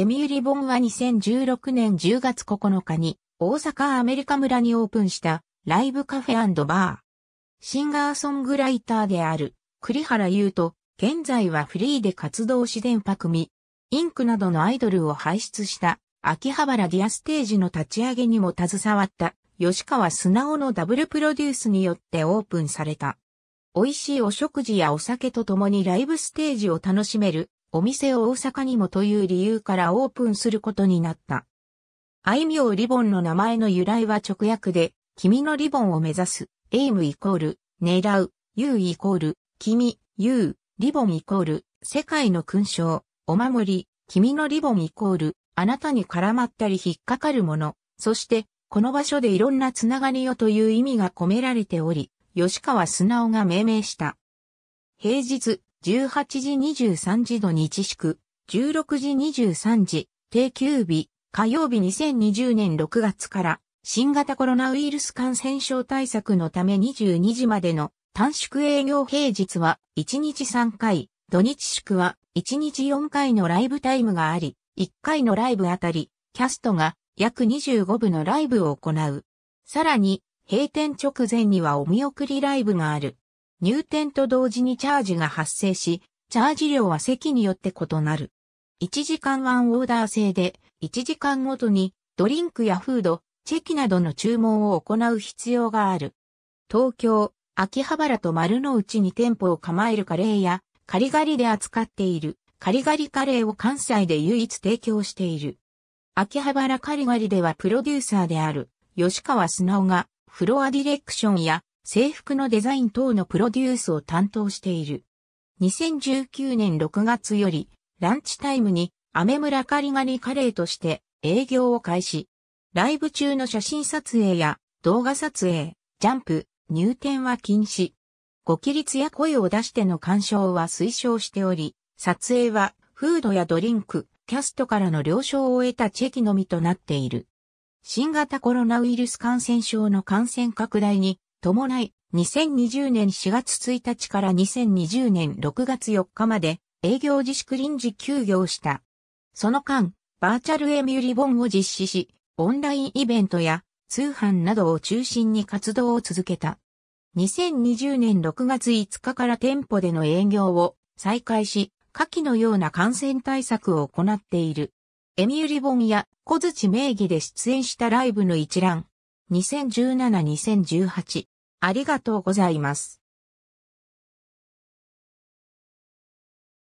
エミューリボンは2016年10月9日に大阪アメリカ村にオープンしたライブカフェバー。シンガーソングライターである栗原優と現在はフリーで活動し電波組、インクなどのアイドルを輩出した秋葉原ディアステージの立ち上げにも携わった吉川素直のダブルプロデュースによってオープンされた。美味しいお食事やお酒と共にライブステージを楽しめるお店を大阪にもという理由からオープンすることになった。あいみょうリボンの名前の由来は直訳で、君のリボンを目指す、エイムイコール、狙う、ユーイコール、君、ユー、リボンイコール、世界の勲章、お守り、君のリボンイコール、あなたに絡まったり引っかかるもの、そして、この場所でいろんなつながりをという意味が込められており、吉川素直が命名した。平日、18時23時土日祝、16時23時、定休日、火曜日2020年6月から新型コロナウイルス感染症対策のため22時までの短縮営業平日は1日3回、土日祝は1日4回のライブタイムがあり、1回のライブあたり、キャストが約25部のライブを行う。さらに、閉店直前にはお見送りライブがある。入店と同時にチャージが発生し、チャージ量は席によって異なる。1時間ワンオーダー制で、1時間ごとにドリンクやフード、チェキなどの注文を行う必要がある。東京、秋葉原と丸の内に店舗を構えるカレーや、カリガリで扱っている、カリガリカレーを関西で唯一提供している。秋葉原カリガリではプロデューサーである、吉川素直が、フロアディレクションや制服のデザイン等のプロデュースを担当している。2019年6月より、ランチタイムに、アメ村カリガニカレーとして営業を開始。ライブ中の写真撮影や動画撮影、ジャンプ、入店は禁止。ご起立や声を出しての鑑賞は推奨しており、撮影はフードやドリンク、キャストからの了承を得たチェキのみとなっている。新型コロナウイルス感染症の感染拡大に伴い、2020年4月1日から2020年6月4日まで営業自粛臨時休業した。その間、バーチャルエミュリボンを実施し、オンラインイベントや通販などを中心に活動を続けた。2020年6月5日から店舗での営業を再開し、下記のような感染対策を行っている。エミュリボンや小槌名義で出演したライブの一覧、2017-2018。ありがとうございます。